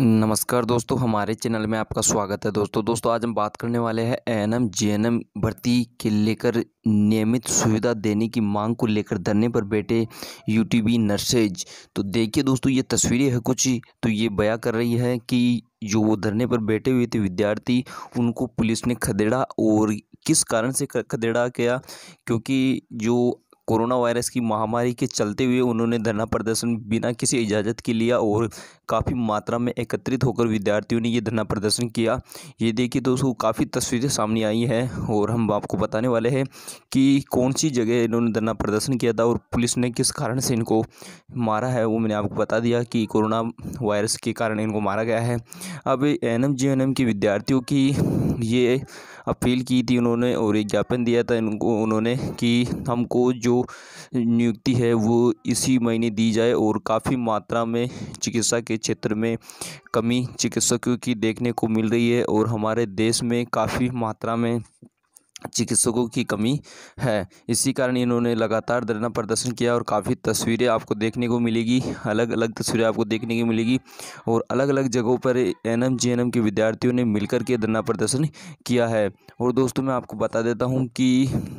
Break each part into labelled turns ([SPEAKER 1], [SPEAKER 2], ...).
[SPEAKER 1] नमस्कार दोस्तों हमारे चैनल में आपका स्वागत है दोस्तों दोस्तों आज हम बात करने वाले हैं एन जेएनएम भर्ती के लेकर नियमित सुविधा देने की मांग को लेकर धरने पर बैठे यूटीबी नर्सेज तो देखिए दोस्तों ये तस्वीरें हैं कुछ तो ये बयां कर रही है कि जो वो धरने पर बैठे हुए थे विद्यार्थी उनको पुलिस ने खदेड़ा और किस कारण से खदेड़ा गया क्योंकि जो कोरोना वायरस की महामारी के चलते हुए उन्होंने धरना प्रदर्शन बिना किसी इजाज़त के लिया और काफ़ी मात्रा में एकत्रित होकर विद्यार्थियों ने ये धरना प्रदर्शन किया ये देखिए दोस्तों काफ़ी तस्वीरें सामने आई हैं और हम आपको बताने वाले हैं कि कौन सी जगह इन्होंने धरना प्रदर्शन किया था और पुलिस ने किस कारण से इनको मारा है वो मैंने आपको बता दिया कि कोरोना वायरस के कारण इनको मारा गया है अब N M G N M के विद्यार्थियों की ये अपील की थी उन्होंने और एक ज्ञापन दिया था इनको उन्होंने कि हमको जो नियुक्ति है वो इसी महीने दी जाए और काफ़ी मात्रा में चिकित्सा के क्षेत्र में कमी चिकित्सकों की देखने को मिल रही है और हमारे देश में काफ़ी मात्रा में चिकित्सकों की कमी है इसी कारण इन्होंने लगातार धरना प्रदर्शन किया और काफ़ी तस्वीरें आपको देखने को मिलेगी अलग अलग तस्वीरें आपको देखने की मिलेगी और अलग अलग जगहों पर एन एम के विद्यार्थियों ने मिलकर के धरना प्रदर्शन किया है और दोस्तों मैं आपको बता देता हूँ कि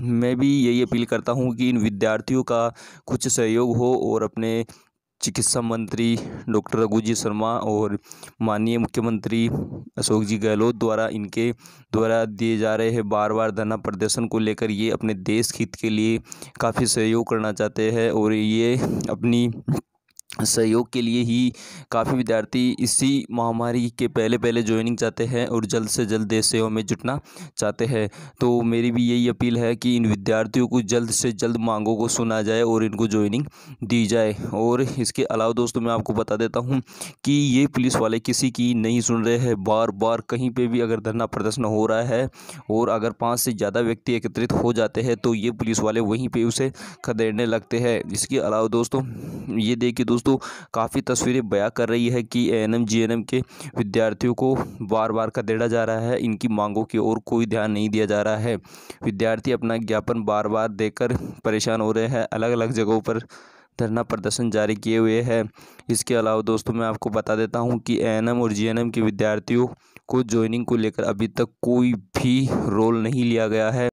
[SPEAKER 1] मैं भी यही अपील करता हूँ कि इन विद्यार्थियों का कुछ सहयोग हो और अपने चिकित्सा मंत्री डॉक्टर रघुजी शर्मा और माननीय मुख्यमंत्री अशोक जी गहलोत द्वारा इनके द्वारा दिए जा रहे हैं बार बार धरना प्रदर्शन को लेकर ये अपने देश हित के लिए काफ़ी सहयोग करना चाहते हैं और ये अपनी सहयोग के लिए ही काफ़ी विद्यार्थी इसी महामारी के पहले पहले ज्वाइनिंग चाहते हैं और जल्द से जल्द देश सेवा में जुटना चाहते हैं तो मेरी भी यही अपील है कि इन विद्यार्थियों को जल्द से जल्द मांगों को सुना जाए और इनको ज्वाइनिंग दी जाए और इसके अलावा दोस्तों मैं आपको बता देता हूँ कि ये पुलिस वाले किसी की नहीं सुन रहे हैं बार बार कहीं पर भी अगर धरना प्रदर्शन हो रहा है और अगर पाँच से ज़्यादा व्यक्ति एकत्रित हो जाते हैं तो ये पुलिस वाले वहीं पर उसे खदेड़ने लगते हैं इसके अलावा दोस्तों ये देखिए दोस्तों दोस्तों काफ़ी तस्वीरें बयां कर रही है कि ए एन एम के विद्यार्थियों को बार बार खदेड़ा जा रहा है इनकी मांगों की ओर कोई ध्यान नहीं दिया जा रहा है विद्यार्थी अपना ज्ञापन बार बार देकर परेशान हो रहे हैं अलग अलग जगहों पर धरना प्रदर्शन जारी किए हुए है इसके अलावा दोस्तों मैं आपको बता देता हूं कि एएनएम और जीएनएम के विद्यार्थियों को ज्वाइनिंग को लेकर अभी तक कोई भी रोल नहीं लिया गया है